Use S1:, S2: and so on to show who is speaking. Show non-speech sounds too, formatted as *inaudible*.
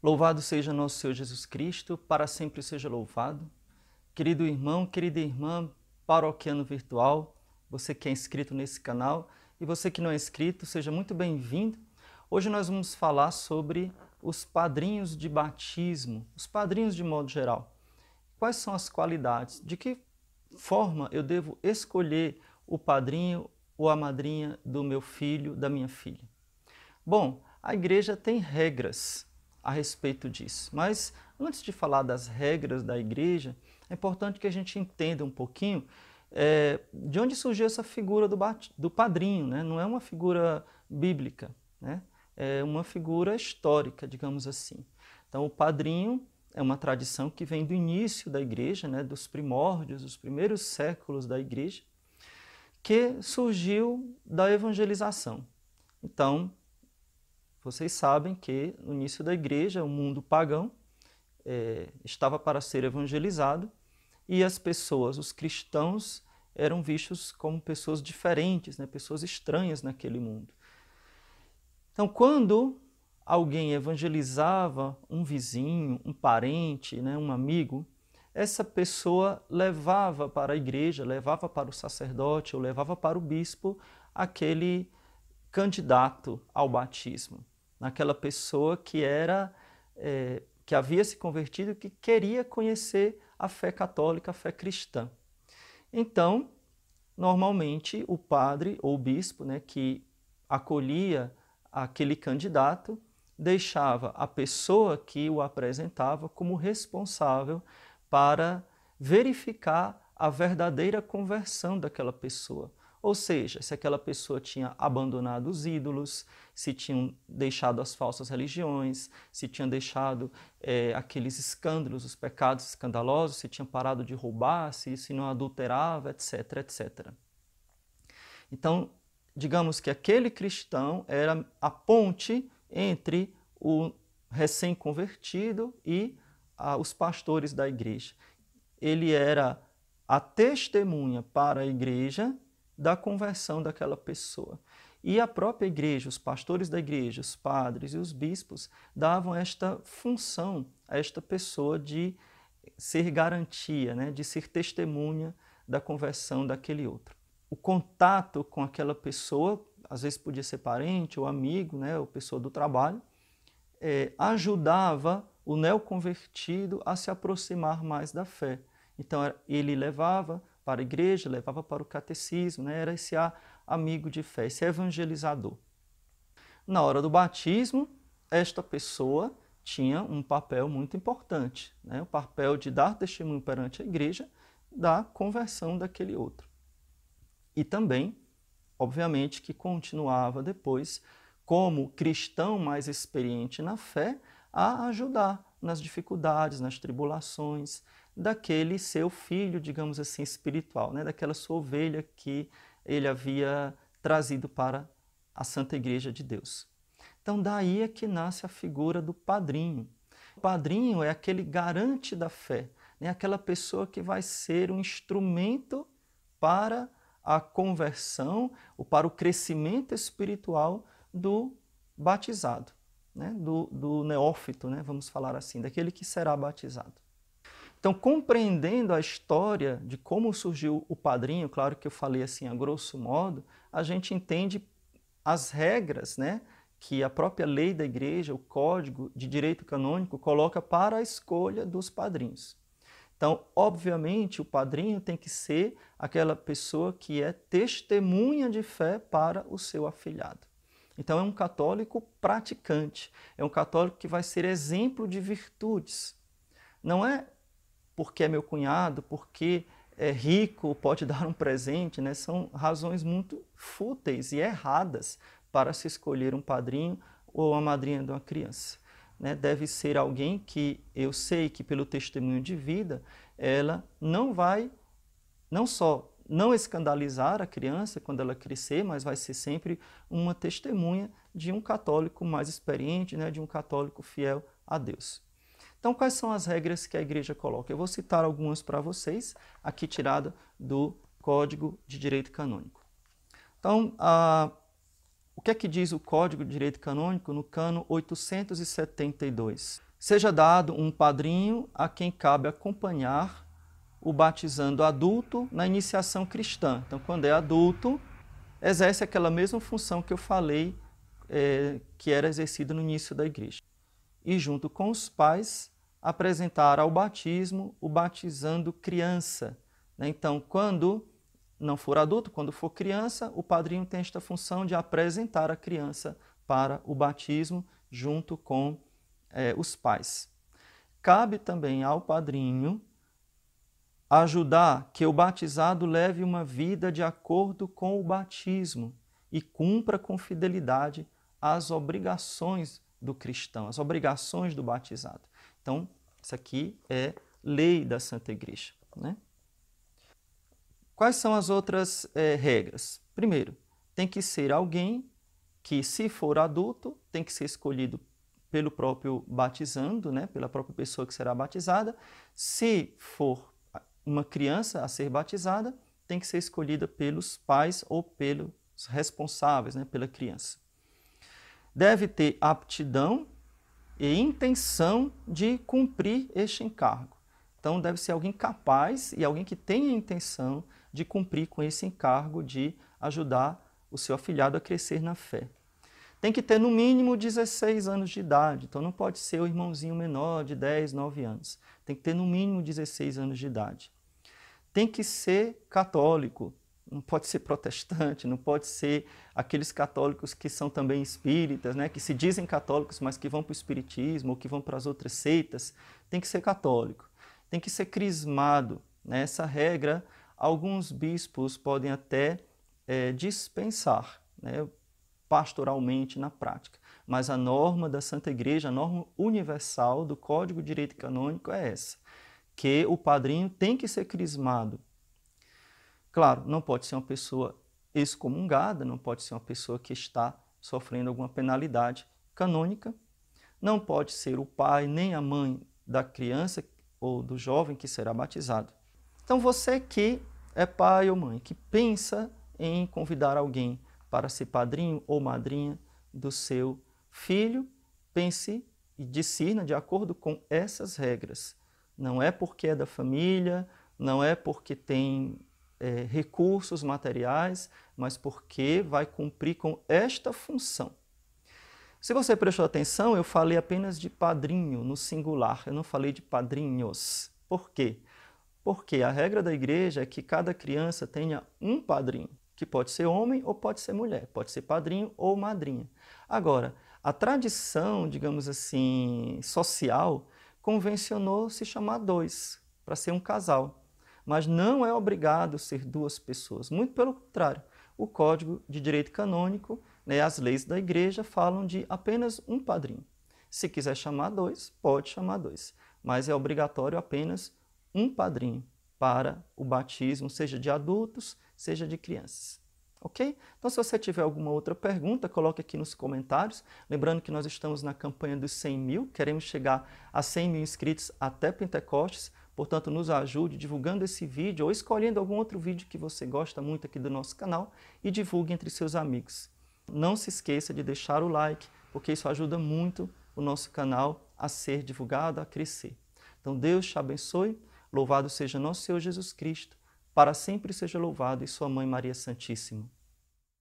S1: Louvado seja nosso Senhor Jesus Cristo, para sempre seja louvado. Querido irmão, querida irmã, paroquiano virtual, você que é inscrito nesse canal e você que não é inscrito, seja muito bem-vindo. Hoje nós vamos falar sobre os padrinhos de batismo, os padrinhos de modo geral. Quais são as qualidades? De que forma eu devo escolher o padrinho ou a madrinha do meu filho, da minha filha? Bom, a igreja tem regras a respeito disso. Mas antes de falar das regras da igreja, é importante que a gente entenda um pouquinho é, de onde surgiu essa figura do, do padrinho. Né? Não é uma figura bíblica, né? é uma figura histórica, digamos assim. Então, o padrinho é uma tradição que vem do início da igreja, né? dos primórdios, dos primeiros séculos da igreja, que surgiu da evangelização. Então, vocês sabem que no início da igreja, o mundo pagão é, estava para ser evangelizado e as pessoas, os cristãos, eram vistos como pessoas diferentes, né? pessoas estranhas naquele mundo. Então, quando alguém evangelizava um vizinho, um parente, né, um amigo, essa pessoa levava para a igreja, levava para o sacerdote ou levava para o bispo aquele candidato ao batismo naquela pessoa que era é, que havia se convertido, que queria conhecer a fé católica, a fé cristã. Então, normalmente o padre ou o bispo, né, que acolhia aquele candidato, deixava a pessoa que o apresentava como responsável para verificar a verdadeira conversão daquela pessoa, ou seja, se aquela pessoa tinha abandonado os ídolos, se tinham deixado as falsas religiões, se tinham deixado é, aqueles escândalos, os pecados escandalosos, se tinham parado de roubar, se, se não adulterava, etc, etc. Então, digamos que aquele cristão era a ponte entre o recém-convertido e a, os pastores da igreja. Ele era a testemunha para a igreja da conversão daquela pessoa. E a própria igreja, os pastores da igreja, os padres e os bispos davam esta função a esta pessoa de ser garantia, né, de ser testemunha da conversão daquele outro. O contato com aquela pessoa, às vezes podia ser parente ou amigo, né, ou pessoa do trabalho, é, ajudava o neoconvertido a se aproximar mais da fé. Então ele levava para a igreja, levava para o catecismo, né? era esse amigo de fé, esse evangelizador. Na hora do batismo, esta pessoa tinha um papel muito importante, né? o papel de dar testemunho perante a igreja da conversão daquele outro. E também, obviamente, que continuava depois, como cristão mais experiente na fé, a ajudar nas dificuldades, nas tribulações, daquele seu filho, digamos assim, espiritual, né? daquela sua ovelha que ele havia trazido para a Santa Igreja de Deus. Então, daí é que nasce a figura do padrinho. O padrinho é aquele garante da fé, né? aquela pessoa que vai ser um instrumento para a conversão ou para o crescimento espiritual do batizado, né? do, do neófito, né? vamos falar assim, daquele que será batizado. Então, compreendendo a história de como surgiu o padrinho, claro que eu falei assim a grosso modo, a gente entende as regras, né, que a própria lei da igreja, o código de direito canônico coloca para a escolha dos padrinhos. Então, obviamente, o padrinho tem que ser aquela pessoa que é testemunha de fé para o seu afilhado. Então, é um católico praticante, é um católico que vai ser exemplo de virtudes. Não é porque é meu cunhado, porque é rico, pode *laughs* dar um presente, né? São razões muito fúteis e erradas para se escolher um padrinho ou a madrinha de uma criança. Né? Deve ser alguém que eu sei que pelo testemunho de vida ela não vai, não só não escandalizar a criança quando ela crescer, mas vai ser sempre uma testemunha de um católico mais experiente, né? de um católico fiel a Deus. Então, quais são as regras que a igreja coloca? Eu vou citar algumas para vocês, aqui tirada do Código de Direito Canônico. Então, a, o que é que diz o Código de Direito Canônico no cano 872? Seja dado um padrinho a quem cabe acompanhar o batizando adulto na iniciação cristã. Então, quando é adulto, exerce aquela mesma função que eu falei é, que era exercida no início da igreja e, junto com os pais, apresentar ao batismo o batizando criança. Né? Então, quando não for adulto, quando for criança, o padrinho tem esta função de apresentar a criança para o batismo junto com é, os pais. Cabe também ao padrinho ajudar que o batizado leve uma vida de acordo com o batismo e cumpra com fidelidade as obrigações do cristão, as obrigações do batizado. Então, isso aqui é lei da Santa Igreja. Né? Quais são as outras é, regras? Primeiro, tem que ser alguém que, se for adulto, tem que ser escolhido pelo próprio batizando, né, pela própria pessoa que será batizada. Se for uma criança a ser batizada, tem que ser escolhida pelos pais ou pelos responsáveis né, pela criança deve ter aptidão e intenção de cumprir este encargo. Então, deve ser alguém capaz e alguém que tenha a intenção de cumprir com esse encargo de ajudar o seu afilhado a crescer na fé. Tem que ter no mínimo 16 anos de idade, então não pode ser o irmãozinho menor de 10, 9 anos. Tem que ter no mínimo 16 anos de idade. Tem que ser católico, não pode ser protestante, não pode ser aqueles católicos que são também espíritas, né, que se dizem católicos, mas que vão para o espiritismo ou que vão para as outras seitas, tem que ser católico, tem que ser crismado. Né? Essa regra, alguns bispos podem até é, dispensar né, pastoralmente na prática, mas a norma da Santa Igreja, a norma universal do Código de Direito Canônico é essa, que o padrinho tem que ser crismado Claro, não pode ser uma pessoa excomungada, não pode ser uma pessoa que está sofrendo alguma penalidade canônica, não pode ser o pai nem a mãe da criança ou do jovem que será batizado. Então, você que é pai ou mãe, que pensa em convidar alguém para ser padrinho ou madrinha do seu filho, pense e discirna de acordo com essas regras. Não é porque é da família, não é porque tem é, recursos materiais, mas porque vai cumprir com esta função. Se você prestou atenção, eu falei apenas de padrinho no singular, eu não falei de padrinhos. Por quê? Porque a regra da igreja é que cada criança tenha um padrinho, que pode ser homem ou pode ser mulher, pode ser padrinho ou madrinha. Agora, a tradição, digamos assim, social, convencionou se chamar dois, para ser um casal mas não é obrigado ser duas pessoas. Muito pelo contrário, o Código de Direito Canônico, né, as leis da Igreja falam de apenas um padrinho. Se quiser chamar dois, pode chamar dois, mas é obrigatório apenas um padrinho para o batismo, seja de adultos, seja de crianças. Ok? Então, se você tiver alguma outra pergunta, coloque aqui nos comentários. Lembrando que nós estamos na campanha dos 100 mil, queremos chegar a 100 mil inscritos até Pentecostes. Portanto, nos ajude divulgando esse vídeo ou escolhendo algum outro vídeo que você gosta muito aqui do nosso canal e divulgue entre seus amigos. Não se esqueça de deixar o like, porque isso ajuda muito o nosso canal a ser divulgado, a crescer. Então, Deus te abençoe. Louvado seja nosso Senhor Jesus Cristo, para sempre seja louvado e sua mãe Maria Santíssima.